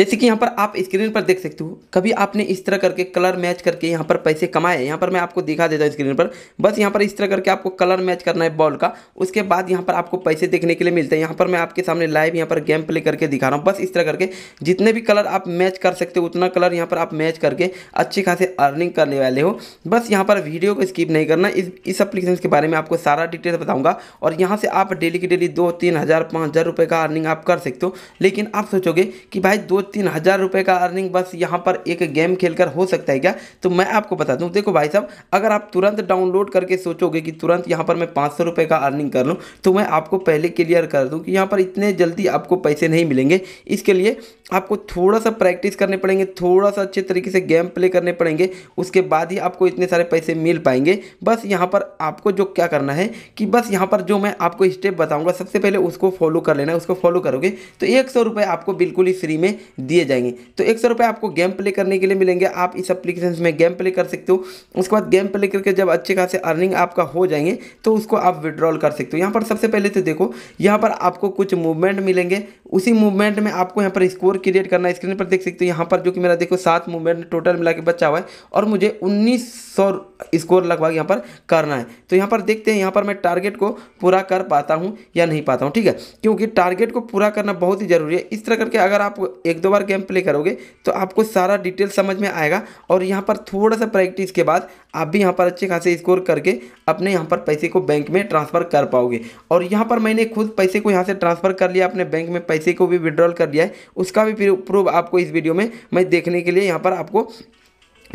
जैसे कि यहाँ पर आप स्क्रीन पर देख सकते हो कभी आपने इस तरह करके कलर मैच करके यहाँ पर पैसे कमाए यहाँ पर मैं आपको दिखा देता हूँ स्क्रीन पर बस यहाँ पर इस तरह करके आपको कलर मैच करना है बॉल का उसके बाद यहाँ पर आपको पैसे देखने के लिए मिलते हैं यहाँ पर मैं आपके सामने लाइव यहाँ पर गेम प्ले करके दिखा रहा हूँ बस इस तरह करके जितने भी कलर आप मैच कर सकते हो उतना कलर यहाँ पर आप मैच करके अच्छी खासे अर्निंग करने वाले हो बस यहाँ पर वीडियो को स्किप नहीं करना इस इस के बारे में आपको सारा डिटेल बताऊँगा और यहाँ से आप डेली की डेली दो तीन हज़ार पाँच हज़ार रुपये का अर्निंग आप कर सकते हो लेकिन आप सोचोगे कि भाई दो तीन हज़ार रुपये का अर्निंग बस यहाँ पर एक गेम खेलकर हो सकता है क्या तो मैं आपको बता दूँ देखो भाई साहब अगर आप तुरंत डाउनलोड करके सोचोगे कि तुरंत यहाँ पर मैं पाँच सौ रुपये का अर्निंग कर लूँ तो मैं आपको पहले क्लियर कर दूँ कि यहाँ पर इतने जल्दी आपको पैसे नहीं मिलेंगे इसके लिए आपको थोड़ा सा प्रैक्टिस करने पड़ेंगे थोड़ा सा अच्छे तरीके से गेम प्ले करने पड़ेंगे उसके बाद ही आपको इतने सारे पैसे मिल पाएंगे बस यहाँ पर आपको जो क्या करना है कि बस यहाँ पर जो मैं आपको स्टेप बताऊँगा सबसे पहले उसको फॉलो कर लेना है उसको फॉलो करोगे तो एक सौ रुपये आपको बिल्कुल ही फ्री में दिए जाएंगे तो एक सौ रुपये आपको गेम प्ले करने के लिए मिलेंगे आप इस एप्लीकेशन में गेम प्ले कर सकते हो उसके बाद गेम प्ले करके जब अच्छे खासे अर्निंग आपका हो जाएंगे तो उसको आप विड्रॉल कर सकते हो यहाँ पर सबसे पहले तो देखो यहाँ पर आपको कुछ मूवमेंट मिलेंगे उसी मूवमेंट में आपको यहाँ पर स्कोर क्रिएट करना है स्क्रीन पर देख सकते हो यहाँ पर जो कि मेरा देखो सात मूवमेंट टोटल मिला के बचा हुआ है और मुझे उन्नीस सौ स्कोर लगभग यहाँ पर करना है तो यहाँ पर देखते हैं यहाँ पर मैं टारगेट को पूरा कर पाता हूँ या नहीं पाता हूँ ठीक है क्योंकि टारगेट को पूरा करना बहुत ही ज़रूरी है इस तरह करके अगर आप एक दो बार गेम प्ले करोगे तो आपको सारा डिटेल समझ में आएगा और यहाँ पर थोड़ा सा प्रैक्टिस के बाद आप भी यहाँ पर अच्छे खासे स्कोर करके अपने यहाँ पर पैसे को बैंक में ट्रांसफ़र कर पाओगे और यहाँ पर मैंने खुद पैसे को यहाँ से ट्रांसफ़र कर लिया अपने बैंक में पैसे को भी विड्रॉल कर लिया है उसका भी प्रूफ आपको इस वीडियो में मैं देखने के लिए यहाँ पर आपको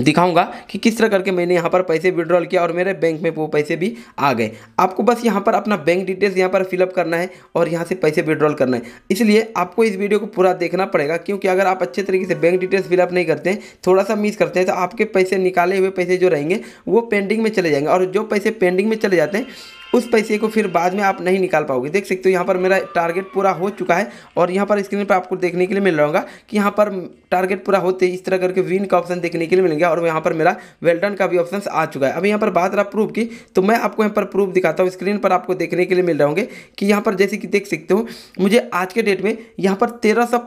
दिखाऊंगा कि किस तरह करके मैंने यहाँ पर पैसे विड्रॉल किया और मेरे बैंक में वो पैसे भी आ गए आपको बस यहाँ पर अपना बैंक डिटेल्स यहाँ पर फिलअप करना है और यहाँ से पैसे विड्रॉल करना है इसलिए आपको इस वीडियो को पूरा देखना पड़ेगा क्योंकि अगर आप अच्छे तरीके से बैंक डिटेल्स फिलअप नहीं करते हैं थोड़ा सा मिस करते हैं तो आपके पैसे निकाले हुए पैसे जो रहेंगे वो पेंडिंग में चले जाएंगे और जो पैसे पेंडिंग में चले जाते हैं उस पैसे को फिर बाद में आप नहीं निकाल पाओगे देख सकते हो यहाँ पर मेरा टारगेट पूरा हो चुका है और यहाँ पर स्क्रीन पर आपको देखने के लिए मिल रहा कि यहाँ पर टारगेट पूरा होते इस तरह करके विन का ऑप्शन देखने के लिए मिलेंगे और यहाँ पर मेरा वेल्टन का भी ऑप्शन आ चुका है अब यहाँ पर बात रहा प्रूफ की तो मैं आपको यहाँ पर प्रूफ दिखाता हूँ स्क्रीन पर आपको देखने के लिए मिल रहा कि यहाँ पर जैसे कि देख सकते हो मुझे आज के डेट में यहाँ पर तेरह सौ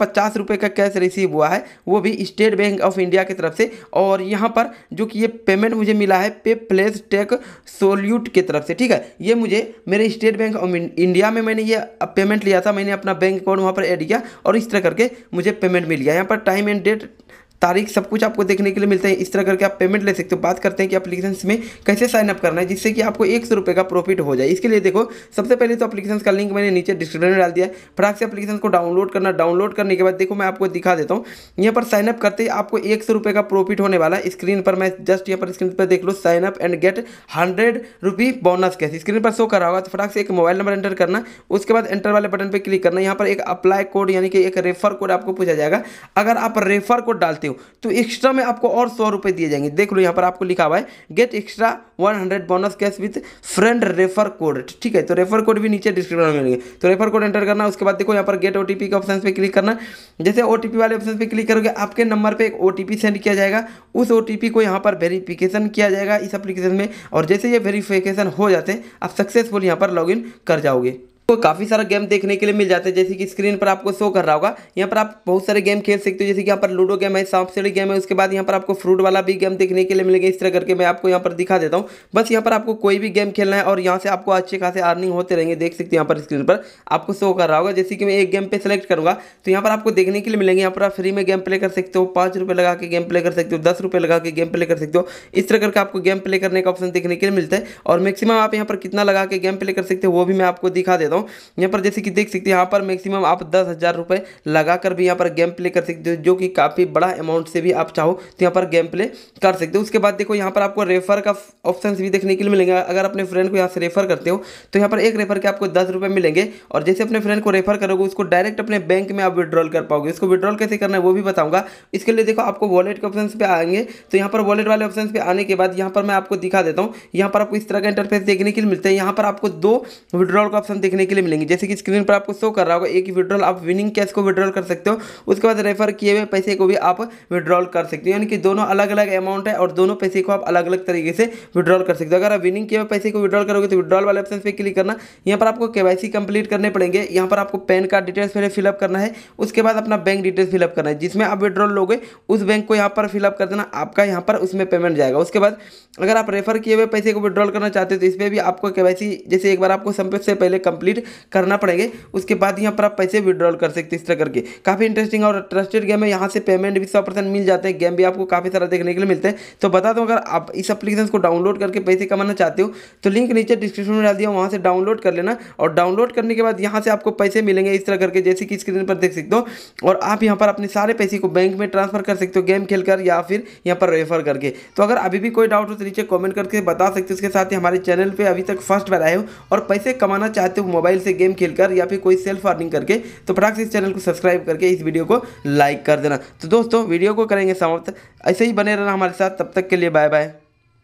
का कैश रिसीव हुआ है वो भी स्टेट बैंक ऑफ इंडिया की तरफ से और यहाँ पर जो कि ये पेमेंट मुझे मिला है पे प्लेस टेक सोल्यूट की तरफ से ठीक है ये मुझे मेरे स्टेट बैंक ऑफ इंडिया में मैंने ये पेमेंट लिया था मैंने अपना बैंक अकाउंट वहाँ पर ऐड किया और इस तरह करके मुझे पेमेंट मिल गया यहाँ पर टाइम एंड डेट तारीख सब कुछ आपको देखने के लिए मिलता है इस तरह करके आप पेमेंट ले सकते हो बात करते हैं कि अपलीकेशन में कैसे साइन अप करना है जिससे कि आपको एक सौ रुपये का प्रॉफिट हो जाए इसके लिए देखो सबसे पहले तो अपलीकेशन का लिंक मैंने नीचे डिस्क्रिप्शन में डाल दिया फटाक से अपलीकेशन को डाउनलोड करना डाउनलोड करने के बाद देखो मैं आपको दिखा देता हूँ यहाँ पर साइनअप करते ही आपको एक सौ रुपये का प्रॉफिट होने वाला स्क्रीन पर मैं जस्ट यहाँ पर स्क्रीन पर देख लो sign up and get hundred rupee bonus कैसे स्क्रीन पर शो कर रहा होगा तो फटाक से एक मोबाइल नंबर एंटर करना उसके बाद एंटर वाले बटन पर क्लिक करना यहाँ पर एक अप्लाई कोड यानी कि एक रेफर कोड आपको पूछा जाएगा अगर आप रेफर कोड डालते हो तो एक्स्ट्रा में आपको और सौ रुपये दिए जाएंगे देख लो यहाँ पर आपको लिखा हुआ है get extra one hundred bonus cash with friend refer code ठीक है तो रेफर कोड भी नीचे डिस्क्रिप्शन में मिलेंगे तो रेफर कोड एंटर करना उसके बाद देखो यहाँ पर गेट ओ के ऑप्शन पर क्लिक करना जैसे ओ वाले ऑप्शन पर क्लिक करोगे आपके नंबर पर एक ओ सेंड किया जाएगा उस ओ को यहाँ पर वेरीफिकेशन किया जाएगा इस एप्लीकेशन में और जैसे ये वेरीफिकेशन हो जाते हैं आप सक्सेसफुल यहाँ पर लॉग कर जाओगे आपको काफ़ी सारा गेम देखने के लिए मिल जाते हैं जैसे कि स्क्रीन पर आपको शो कर रहा होगा यहाँ पर आप बहुत सारे गेम खेल सकते हो जैसे कि यहाँ पर लूडो गेम है सांप सीढ़ी गेम है उसके बाद यहाँ पर आपको फ्रूट वाला भी गेम देखने के लिए मिलेगा इस तरह करके मैं आपको यहाँ पर दिखा देता हूँ बस यहाँ पर आपको कोई भी गेम खेलना है और यहाँ से आपको अच्छे खासे अर्निंग होते रहेंगे देख सकते यहाँ पर स्क्रीन पर आपको शो कर रहा होगा जैसे कि मैं एक गेम पर सेलेक्ट करूँगा तो यहाँ पर आपको देखने के लिए मिलेंगे यहाँ पर आप फ्री में गेम प्ले कर सकते हो पाँच रुपये लगा के गेम प्ले कर सकते हो दस रुपये लगा के गेम प्ले कर सकते हो इस तरह करके आपको गेम प्ले करने का ऑप्शन देखने के लिए मिलता है और मैक्सिमम आप यहाँ पर कितना लगा के गेम प्ले कर सकते हो वो भी मैं आपको दिखा देता हूँ हूँ यहाँ पर जैसे कि देख सकते हैं यहाँ पर मैक्सिमम आप दस हज़ार रुपये लगा कर भी यहाँ पर गेम प्ले कर सकते हो जो कि काफ़ी बड़ा अमाउंट से भी आप चाहो तो यहाँ पर गेम प्ले कर सकते हो उसके बाद देखो यहाँ पर आपको रेफर का ऑप्शन भी देखने के लिए मिलेंगे अगर अपने फ्रेंड को यहाँ से रेफर करते हो तो यहाँ पर एक रेफर के आपको दस मिलेंगे और जैसे अपने फ्रेंड को रेफर करोगे उसको डायरेक्ट अपने बैंक में आप विड्रॉल कर पाओगे उसको विड्रॉल कैसे करना है वो भी बताऊँगा इसके लिए देखो आपको वॉलेट के ऑप्शन पर आएंगे तो यहाँ पर वॉलेट वाले ऑप्शन पर आने के बाद यहाँ पर मैं आपको दिखा देता हूँ यहाँ पर आपको इस तरह का इंटरफेस देखने के लिए मिलता है यहाँ पर आपको दो विड्रॉल का ऑप्शन देखने के लिए मिलेंगे जैसे कि स्क्रीन पर आपको शो कर रहा होगा एक विड्रॉल आप विनिंग कैश को विड्रॉल कर सकते हो उसके बाद रेफर किए हुए पैसे को भी आप विड्रॉल कर सकते हो यानी कि दोनों अलग अलग अमाउंट है और दोनों पैसे को आप अलग अलग तरीके से विड्रॉल कर सकते हो अगर आप विनिंग किए हुए पैसे को विड्रॉल करोगे तो विड्रॉल वाले ऑप्शन पर क्लिक करना यहाँ पर आपको के कंप्लीट करने पड़ेंगे यहाँ पर आपको पैन कार्ड डिटेल्स पहले फिलअप करना है उसके बाद अपना बैंक डिटेल्स फिलअप करना है जिसमें आप विड्रॉल लोगे उस बैंक को यहाँ पर फिलअप कर देना आपका यहाँ पर उसमें पेमेंट जाएगा उसके बाद अगर आप रेफर किए हुए पैसे को विड्रॉल करना चाहते हो तो इसमें भी आपको के जैसे एक बार आपको संपर्क से पहले कंप्लीट सबमिट करना पड़ेंगे उसके बाद यहाँ पर आप पैसे विड्रॉल कर सकते इस तरह करके काफ़ी इंटरेस्टिंग और ट्रस्टेड गेम है यहाँ से पेमेंट भी सौ मिल जाते हैं गेम भी आपको काफ़ी सारा देखने के लिए मिलते हैं तो बता दो अगर आप इस अपलीकेशन को डाउनलोड करके पैसे कमाना चाहते हो तो लिंक नीचे डिस्क्रिप्शन में डाल दिया वहाँ से डाउनलोड कर लेना और डाउनलोड करने के बाद यहाँ से आपको पैसे मिलेंगे इस तरह करके जैसे कि स्क्रीन पर देख सकते हो और आप यहाँ पर अपने सारे पैसे को बैंक में ट्रांसफर कर सकते हो गेम खेल कर या फिर यहाँ पर रेफर करके तो अगर अभी भी कोई डाउट हो तो नीचे कॉमेंट करके बता सकते हो उसके साथ ही हमारे चैनल पर अभी तक फर्स्ट बार आए हो और पैसे कमाना चाहते हो मोबाइल मोबाइल से गेम खेलकर या फिर कोई सेल्फ अर्निंग करके तो फटाक से इस चैनल को सब्सक्राइब करके इस वीडियो को लाइक कर देना तो दोस्तों वीडियो को करेंगे समाप्त ऐसे ही बने रहना हमारे साथ तब तक के लिए बाय बाय